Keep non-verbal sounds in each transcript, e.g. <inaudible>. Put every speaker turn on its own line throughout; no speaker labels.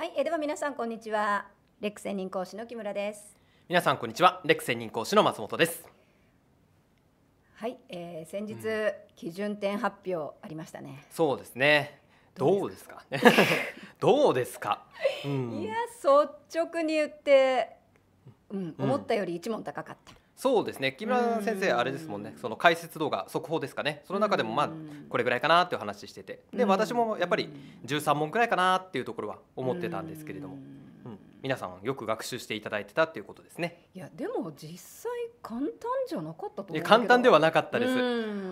はい、えでは皆さんこんにちは。レック専任講師の木村です。
皆さんこんにちは。レック専任講師の松本です。
はい、えー、先日、うん、基準点発表ありましたね。
そうですね。どうですか。どうですか。いや
率直に言って、うん、思ったより一問高かった。
そうですね木村先生あれですもんねその解説動画速報ですかねその中でもまあこれぐらいかなっていう話しててで私もやっぱり13問くらいかなっていうところは思ってたんですけれども。皆さんよく学習していただいてたっていうことですね。
いやでも実際簡単じゃなかったと思簡単ではなかったです。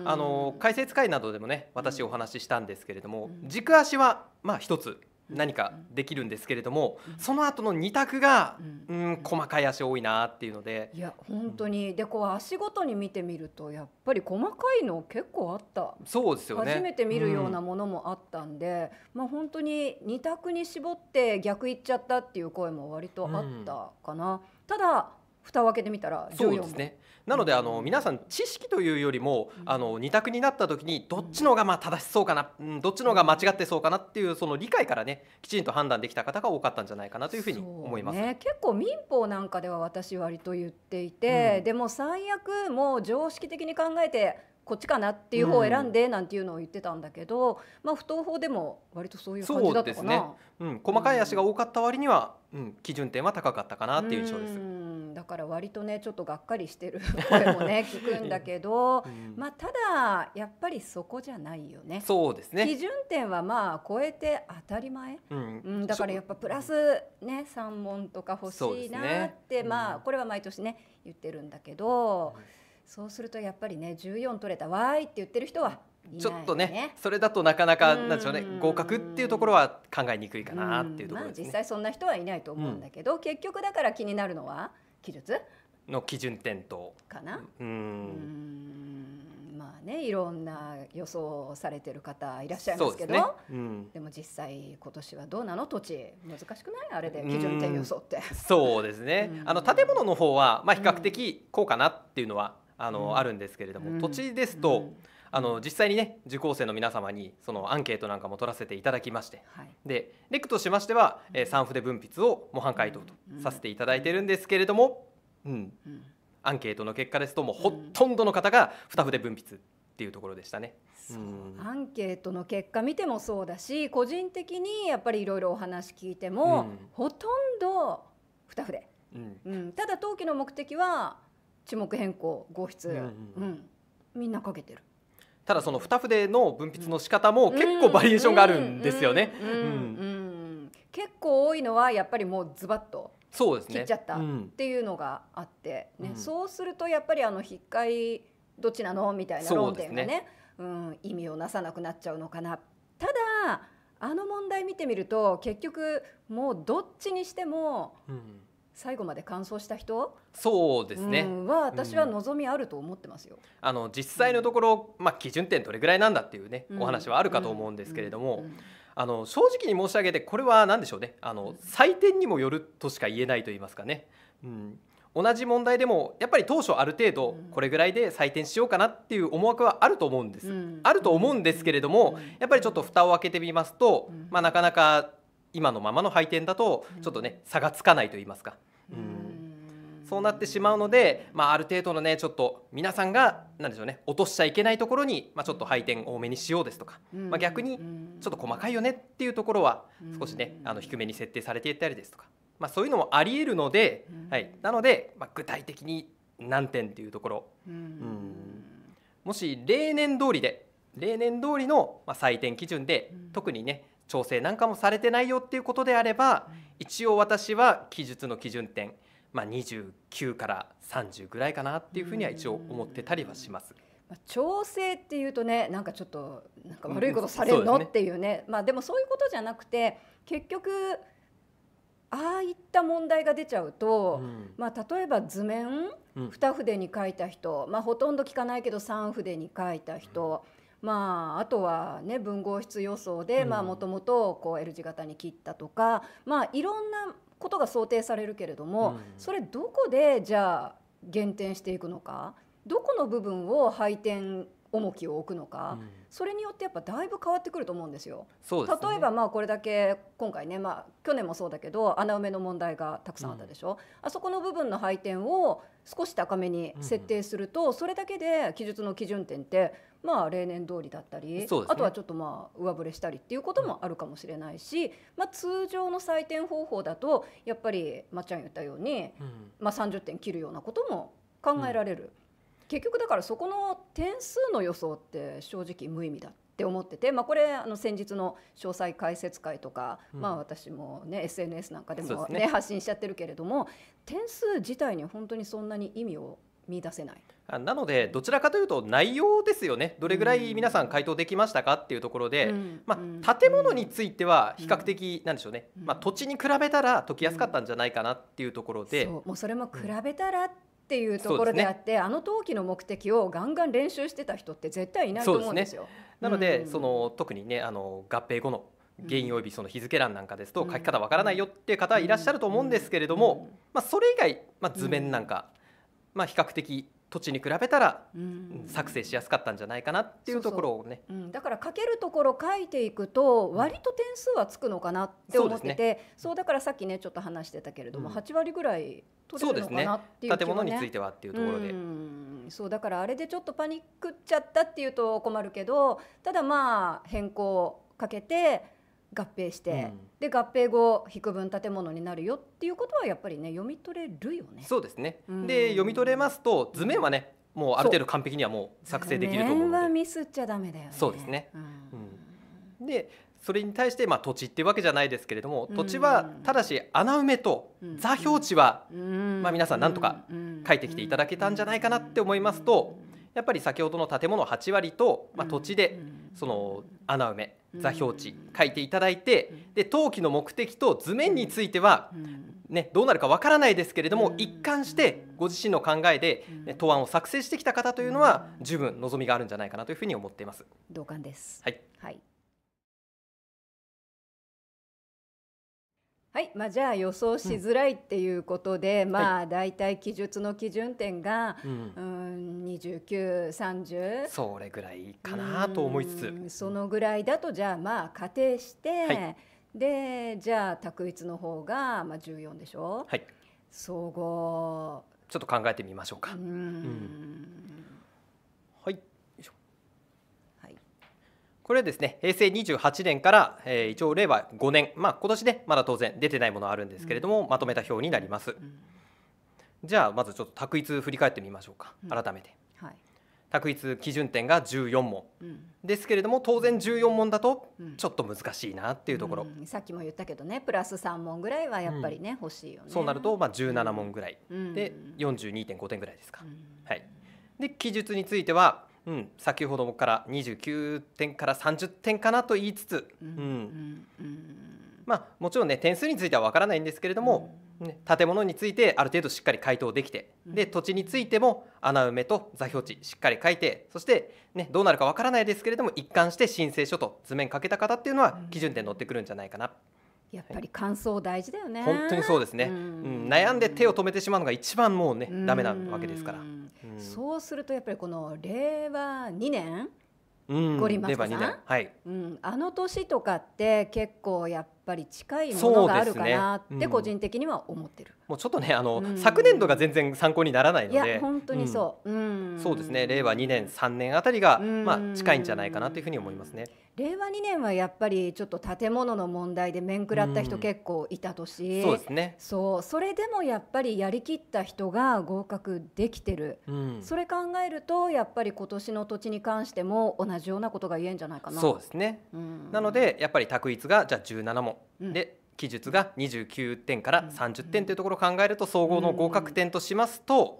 あの
解説会などでもね私お話ししたんですけれども、軸足はまあつ何かできるんですけれども、うん、その後の2択が、うん、うん、細かい足多いなっていうのでい
や本当に、うん、でこう足ごとに見てみるとやっぱり細かいの結構あったそうですよね初めて見るようなものもあったんで、まあ、本当に2択に絞って逆いっちゃったっていう声も割とあったかな。ただ蓋を開けてみたらそうです
ねなのであの皆さん知識というよりも、あの2択になった時にどっちのがまあ正しそうかな、うん、どっちのが間違ってそうかなっていうその理解からねきちんと判断できた方が多かったんじゃないかなというふうに思います、ね、
結構民法なんかでは私割と言っていて、うん、でも最悪もう常識的に考えてこっちかなっていう方を選んでなんていうのを言ってたんだけど、うん、まあ不当法でも割とそういう感じだったかな、ね、
うん、細かい足が多かった割には、うん、基準点は高かったかなっていう印象で
す。、だから割とねちょっとがっかりしてる <laughs> 声もね聞くんだけど、うん、まあただやっぱりそこじゃないよ
ね。そうですね。
基準点はまあ超えて当たり前。
うん、うん、だからやっ
ぱプラスね三問とか欲しいなって、ね、まあこれは毎年ね言ってるんだけど、うん、そうするとやっぱりね14取れたわーいって言ってる人は。ちょっとね
それだとなかなかなんでしょうね合格っていうところは考えにくいかなっていうところですね、まあ、
実際そんな人はいないと思うんだけど、うん、結局だから気になるのは記述
の基準点とかなうん
まあねいろんな予想されてる方いらっしゃいますけど、ねうん、でも実際今年はどうなの土地難しくないあれで基準点予想っ
てそうですね <laughs> あの建物の方はまあ比較的こうかなっていうのはあの、うん、あるんですけれども、土地ですと、あの実際にね受講生の皆様にそのアンケートなんかも取らせていただきまして、はい、でレクとしましては、えー、三筆分筆を模範解答とさせていただいてるんですけれども、うん、アンケートの結果ですともうほとんどの方が二筆分筆。っていうところでしたね、うん、
アンケートの結果見てもそうだし個人的にやっぱりいろいろお話聞いても、うん、ほとんど二筆、うんただ登記の目的は地目変更合
筆、うん
みんなかけてる
ただその二筆の分泌の仕方も結構バリエーションがあるんですよね。
結構多いのはやっぱりもうズバッと
そうですね切っちゃったっ
ていうのがあってね、ね、うん、そうするとやっぱりあの引っかいどっちなのみたいな論点がね、ね、うん、意味をなさなくなっちゃうのかな。ただあの問題見てみると結局もうどっちにしても、うん最後まで完走した人
そうですね、は私は
望みあると思ってますよ、
あの実際のところ、まあ、基準点どれぐらいなんだっていうね、お話はあるかと思うんですけれども、あの正直に申し上げてこれは何でしょうねあの採点にもよるとしか言えないと言いますかね、うん、同じ問題でもやっぱり当初ある程度これぐらいで採点しようかなっていう思惑はあると思うんです、うん、あると思うんですけれども、やっぱりちょっと蓋を開けてみますと、まあ、なかなか今のままの配点だとちょっとね差がつかないと言いますか、そうなってしまうので、まあ、ある程度のねちょっと皆さんが何でしょうね落としちゃいけないところに、まあ、ちょっと配点多めにしようですとか、まあ、逆にちょっと細かいよねっていうところは少しねあの低めに設定されていったりですとか、まあ、そういうのもありえるので、はい、なので、まあ、具体的に何点っていうところ、うんもし例年通りで例年通りの採点基準で、特にね調整なんかもされてないよっていうことであれば、一応私は記述の基準点まあ、29から30ぐらいかなっていうふうには一応思ってたりはします。
調整っていうとねなんかちょっとなんか悪いことされるの、うんね、っていうねまあでもそういうことじゃなくて結局ああいった問題が出ちゃうと、うん、まあ、例えば図面、うん、二筆に書いた人、まあ、ほとんど聞かないけど三筆に書いた人、うんまあ、あとは、ね、文豪室予想でもともと L 字型に切ったとか、まあ、いろんなことが想定されるけれども、うん、それどこでじゃあ減点していくのかどこの部分を配点重きを置くのか、うん、それによってやっぱだいぶ変わってくると思うんですよ。すね、例えばまあこれだけ今回ね、まあ、去年もそうだけど穴埋めの問題がたくさんあったでしょ、うん、あそこの部分の配点を少し高めに設定すると、うん、それだけで記述の基準点ってまあ例年通りだったり、ね、あとはちょっとまあ上振れしたりっていうこともあるかもしれないし、まあ、通常の採点方法だとやっぱりまっちゃん言ったように、まあ、30点切るようなことも考えられる結局だからそこの点数の予想って正直無意味だって思ってて、まあ、これあの先日の詳細解説会とか、うん、まあ、私も、ね、SNS なんかでもね、ね発信しちゃってるけれども点数自体に本当にそんなに意味を見出せない
なのでどちらかというと内容ですよねどれぐらい皆さん回答できましたかっていうところで、うん、まあ、建物については比較的なんでしょうね、うん、まあ、土地に比べたら解きやすかったんじゃないかなっていうところで、うん、そ
もうそれも比べたらっていうところであって、ね、あの冬季の目的をガンガン練習してた人って絶対いないと思うんですよ。すね、
なので、うん、その特にねあの合併後の原因及びその日付欄なんかですと、うん、書き方わからないよっていう方いらっしゃると思うんですけれども、まあ、それ以外、まあ、図面なんか、まあ、比較的土地に比べたら作成しやすかったんじゃないかなっていうところをね、
うん、だから書けるところ書いていくと割と点数はつくのかなって思ってて、うん、そう、ねそう、だからさっきねちょっと話してたけれども、うん、8割ぐらい取れるのかなっていう、ね,、ねね、建物についてはっていうところで、うん、そうだからあれでちょっとパニックっちゃったっていうと困るけどただまあ変更かけて合併して、うん、で合併後幾分建物になるよっていうことはやっぱりね読み取れるよ
ね。そうですね、うん、で読み取れますと図面はねもうある程度完璧にはもう作成できると思う
のでミスっちゃダメだよね。そう
ですね、うん、でそれに対して、まあ、土地っていうわけじゃないですけれども土地はただし穴埋めと座標値は、まあ、皆さんなんとか書いてきていただけたんじゃないかなって思いますとやっぱり先ほどの建物8割と、まあ、土地でその穴埋め座標値書いていただいてで登記の目的と図面については、ね、どうなるかわからないですけれども一貫してご自身の考えで、ね、答案を作成してきた方というのは十分望みがあるんじゃないかなというふうに思っています。同感です、はい、はい
はい、まあ、じゃあ予想しづらいっていうことで、うん、まあ大体記述の基準点が、うん、うん2930
それぐらいかなと思いつつ
そのぐらいだとじゃあまあ仮定して、はい、でじゃあ択一の方が、まあ、14でし
ょ、はい、総合ちょっと考えてみましょうか。うんこれはですね平成28年から、えー、一応令和5年、まあ、今年ねまだ当然出てないものあるんですけれども、うん、まとめた表になります、うん、じゃあまずちょっと択一振り返ってみましょうか、改めて、はい、択一基準点が14問、ですけれども当然14問だとちょっと難しいなっていうところ、
さっきも言ったけどねプラス3問ぐらいはやっぱりね、欲し
いよねそうなると、まあ、17問ぐらい、で42.5点ぐらいですか、はいで記述についてはうん、先ほどもから29点から30点かなと言いつつ、うんまあ、もちろんね点数については分からないんですけれども、ね、建物についてある程度しっかり回答できて、で土地についても穴埋めと座標値しっかり書いてそして、ね、どうなるか分からないですけれども一貫して申請書と図面かけた方っていうのは基準点乗ってくるんじゃないかな。
やっぱり感想大事だよね、はい、本当にそ
うですね、うん、悩んで手を止めてしまうのが一番もうねダメなわけですから、う
そうするとやっぱりこの令和2年、
ゴリマツさん、はい、
うん、あの年とかって結構やっぱり近いものがあるかなって個人的には
思ってる。もうちょっとねあの、うん、昨年度が全然参考にならないので本当にそう、うん、そうですね令和2年3年あたりが、まあ、近いんじゃないかなというふうに思いますね。
令和2年はやっぱりちょっと建物の問題で面食らった人結構いた年、うん、そうですねそうそれでもやっぱりやりきった人が合格できてる、うん、それ考えるとやっぱり今年の土地に関しても同じようなことが言えんじゃないかなそうですね、うん、なので
やっぱり択一がじゃあ17問、うん、で記述が29点から30点というところを考えると総合の合格点としますと、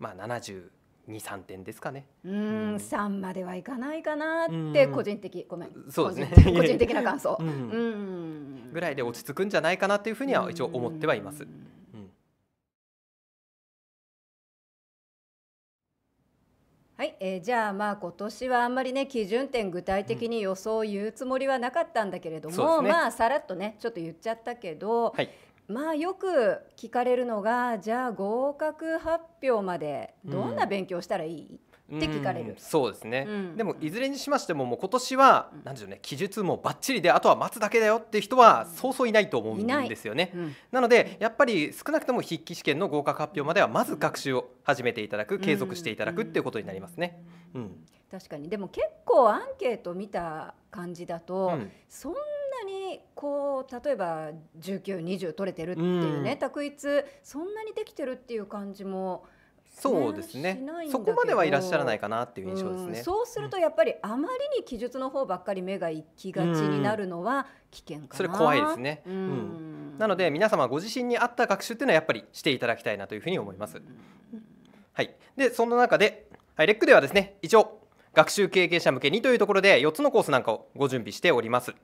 まあ72、3点ですかね。
うん、3まではいかないかなって個人的ごめんそうですね個人的な感想、うん
ぐらいで落ち着くんじゃないかなというふうには一応思ってはいます。
はい、えー、じゃあまあ今年はあんまりね基準点具体的に予想を言うつもりはなかったんだけれども、うんね、まあさらっとねちょっと言っちゃったけど、はい、まあよく聞かれるのがじゃあ合格発表までどんな勉強したらいい、うん
って聞かれるそうですね、うん、でもいずれにしましてももう今年は何でしょうね記述もばっちりであとは待つだけだよっていう人はそうそういないと思うんですよね、うん、なのでやっぱり少なくとも筆記試験の合格発表まではまず学習を始めていただく継続していただくっていうことになりますね、うん、
確かにでも結構アンケート見た感じだと、そんなにこう例えば1920取れてるっていうね、択一そんなにできてるっていう感じもそうですね、そこまではいらっしゃらないか
なっていう印象ですね、うん、そうすると
やっぱりあまりに記述の方ばっかり目が行きがちになるのは危険かな、うん、それ怖いです
ね、うん、うん、なので皆様ご自身に合った学習っていうのはやっぱりしていただきたいなというふうに思います、はい、でその中で、はい、レックではですね一応学習経験者向けにというところで4つのコースなんかをご準備しております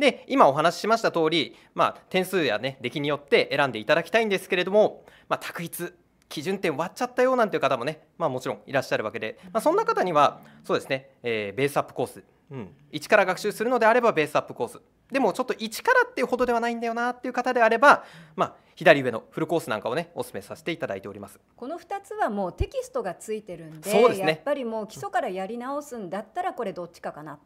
で今お話ししました通り、まあ、点数やね出来によって選んでいただきたいんですけれども、まあ、択一基準点割っちゃったよなんていう方もね、まあ、もちろんいらっしゃるわけで、まあ、そんな方にはそうですね、えー、ベースアップコース、うん、一から学習するのであればベースアップコースでもちょっと一からっていうほどではないんだよなっていう方であれば、まあ、左上のフルコースなんかをねお勧めさせていただいております
この2つはもうテキストがついてるんでそうです、ね、やっぱりもう基礎からやり直すんだったらこれどっちかかなっ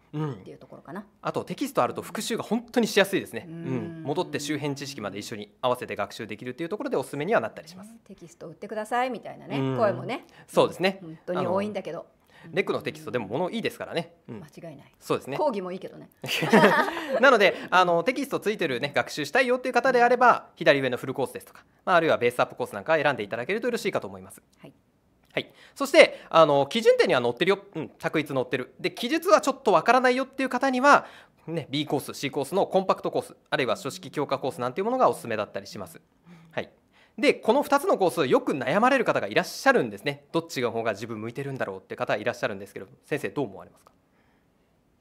ていうところかな、うん、
あとテキストあると復習が本当にしやすいですね、うん、うん、戻って周辺知識まで一緒に合わせて学習できるっていうところでお勧めにはなったりします、
テキスト売ってくださいみたいなね声もね
そうですね本当に多いんだけど。レクのテキストでも物いいですからね、うん、間違いないそうですね講義もいいけどね <laughs> なのであのテキストついてるね学習したいよっていう方であれば左上のフルコースですとか、まあ、あるいはベースアップコースなんか選んでいただけると嬉しいかと思います。はいはい、そしてあの基準点には載ってるよ、うん、着逸載ってるで記述はちょっとわからないよっていう方には、ね、B コース C コースのコンパクトコースあるいは書式強化コースなんていうものがおすすめだったりします。でこの2つのコースよく悩まれる方がいらっしゃるんですねどっちの方が自分向いてるんだろうって方いらっしゃるんですけど先生どう思われますか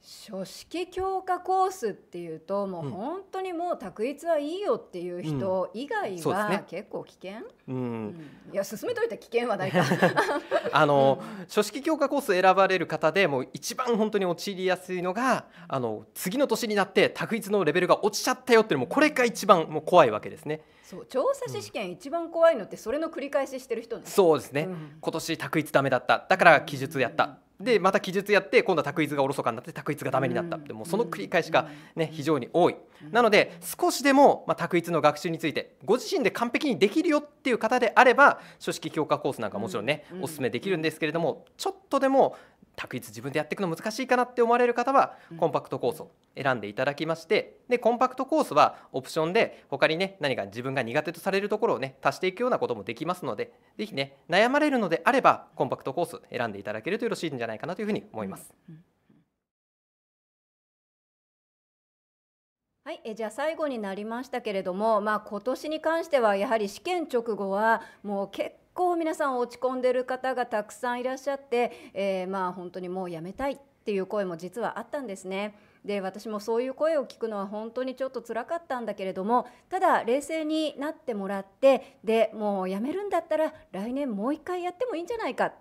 書式強化コースっていうともう本当にもう択一はいいよっていう人以外は結構危険、
うん、うん、
いや進めといた危険はないか
<laughs> あの、うん、書式強化コース選ばれる方でもう一番本当に陥りやすいのがあの次の年になって択一のレベルが落ちちゃったよっていうのもこれが一番もう怖いわけですね。
そう調査士試験一番怖いのってそれの繰り返ししてる人ね、
そうですね、今年択一ダメだっただから記述やった、でまた記述やって今度は択一がおろそかになって択一がダメになったってもうその繰り返しが、ね、非常に多いなので少しでも、ま択一の学習についてご自身で完璧にできるよっていう方であれば書式強化コースなんかもちろんね、おすすめできるんですけれどもちょっとでも択一自分でやっていくの難しいかなって思われる方はコンパクトコースを選んでいただきましてでコンパクトコースはオプションで他にね何か自分が苦手とされるところをね足していくようなこともできますので是非ね悩まれるのであればコンパクトコース選んでいただけるとよろしいんじゃないかなないかなというふうに思います。うんうん
はい、えじゃあ最後になりましたけれども、まあ、今年に関してはやはり試験直後はもう結構皆さん落ち込んでる方がたくさんいらっしゃって、えー、まあ本当にもうやめたいっていう声も実はあったんですね。で私もそういう声を聞くのは本当にちょっとつらかったんだけれどもただ冷静になってもらってでもうやめるんだったら来年もう一回やってもいいんじゃないか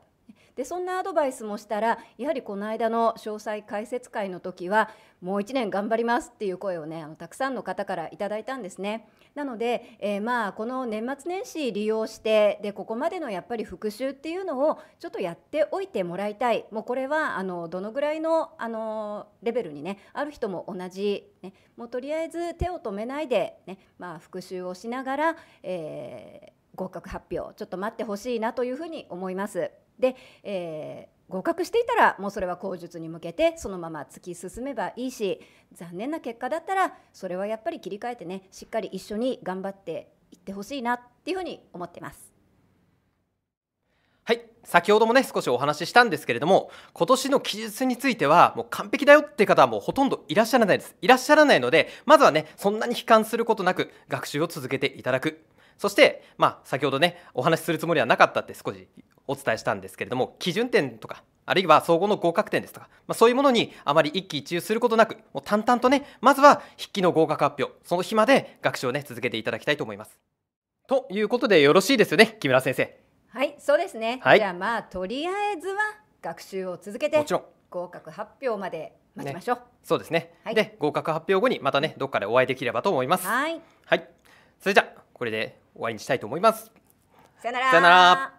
でそんなアドバイスもしたらやはりこの間の詳細解説会の時はもう1年頑張りますっていう声をねあのたくさんの方からいただいたんですね。なので、えー、まあこの年末年始利用してでここまでのやっぱり復習っていうのをちょっとやっておいてもらいたいもうこれはあのどのぐらいのあのレベルにねある人も同じ、ね、もうとりあえず手を止めないでね、まあ、復習をしながら、えー、合格発表ちょっと待ってほしいなというふうに思います。で、えー、合格していたらもうそれは口述に向けてそのまま突き進めばいいし残念な結果だったらそれはやっぱり切り替えてねしっかり一緒に頑張っていってほしいなっていうふうに思ってます。
はい、先ほどもね少しお話ししたんですけれども今年の記述についてはもう完璧だよって方はもうほとんどいらっしゃらないですいらっしゃらないのでまずはねそんなに悲観することなく学習を続けていただくそして、まあ、先ほどね、お話しするつもりはなかったって少しお伝えしたんですけれども基準点とかあるいは総合の合格点ですとか、まあ、そういうものにあまり一喜一憂することなくもう淡々とねまずは筆記の合格発表その日まで学習をね続けていただきたいと思います。ということでよろしいですよね木村先生。
はいそうですね、はい、じゃあまあとりあえずは学習を続けてもちろん合格発表まで待ちましょう、ね、そうですね、はい、で
合格発表後にまたねどっかでお会いできればと思いますはい、はい、それじゃこれで終わりにしたいと思います
さよなら。さよなら